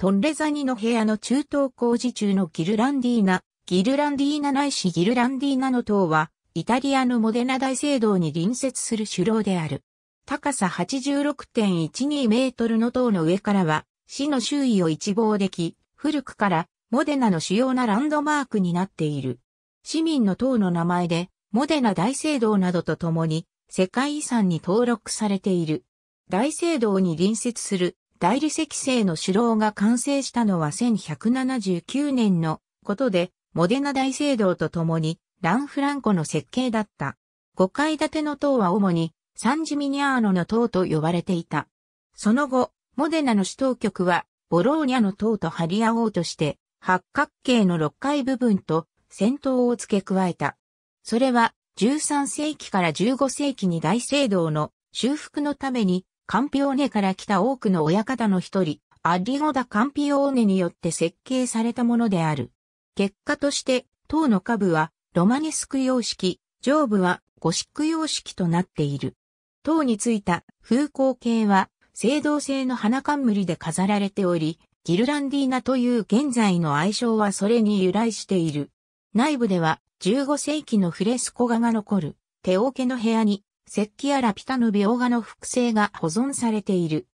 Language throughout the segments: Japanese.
トンレザニの部屋の中東工事中のギルランディーナ、ギルランディーナないしギルランディーナの塔は、イタリアのモデナ大聖堂に隣接する首楼である。高さ86.12メートルの塔の上からは、市の周囲を一望でき、古くからモデナの主要なランドマークになっている。市民の塔の名前で、モデナ大聖堂などとともに、世界遺産に登録されている。大聖堂に隣接する大理石製の首楼が完成したのは1179年のことで、モデナ大聖堂と共に、ランフランコの設計だった。5階建ての塔は主に、サンジミニアーノの塔と呼ばれていた。その後、モデナの首都局は、ボローニャの塔と張り合おうとして、八角形の6階部分と先頭を付け加えた。それは13世紀から15世紀に大聖堂の修復のためにカンピオーネから来た多くの親方の一人、アディゴダ・カンピオーネによって設計されたものである。結果として、塔の下部はロマネスク様式、上部はゴシック様式となっている。塔についた風光系は、青銅製の花冠で飾られており、ギルランディーナという現在の愛称はそれに由来している。内部では15世紀のフレスコ画が残る手桶の部屋に石器やラピュタの描画の複製が保存されている。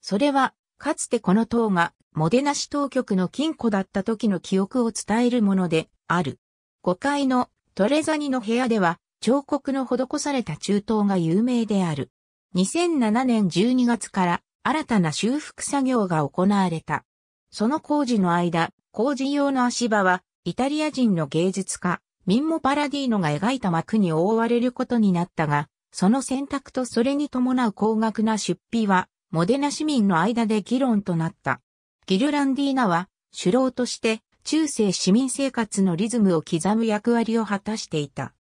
それは、かつてこの塔が、モデナ市当局の金庫だった時の記憶を伝えるもので、ある。5階のトレザニの部屋では、彫刻の施された中塔が有名である。2007年12月から新たな修復作業が行われた。その工事の間、工事用の足場は、イタリア人の芸術家、ミンモ・パラディーノが描いた幕に覆われることになったが、その選択とそれに伴う高額な出費は、モデナ市民の間で議論となった。ギルランディーナは、首領として、中世市民生活のリズムを刻む役割を果たしていた。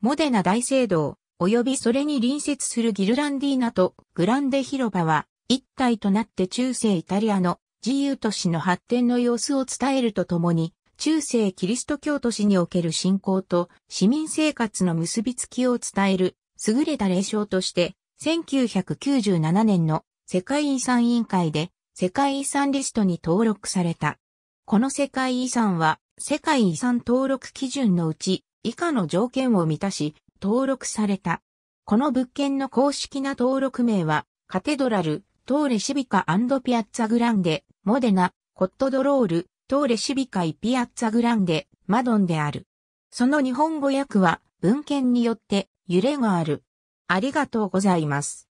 モデナ大聖堂、及びそれに隣接するギルランディーナとグランデ広場は、一体となって中世イタリアの自由都市の発展の様子を伝えるとともに、中世キリスト教都市における信仰と市民生活の結びつきを伝える優れた霊障として、1997年の世界遺産委員会で世界遺産リストに登録された。この世界遺産は世界遺産登録基準のうち以下の条件を満たし登録された。この物件の公式な登録名はカテドラル、トーレシビカピアッツァグランデ、モデナ、コットドロール、トーレシビカイピアッツァグランデ、マドンである。その日本語訳は文献によって揺れがある。ありがとうございます。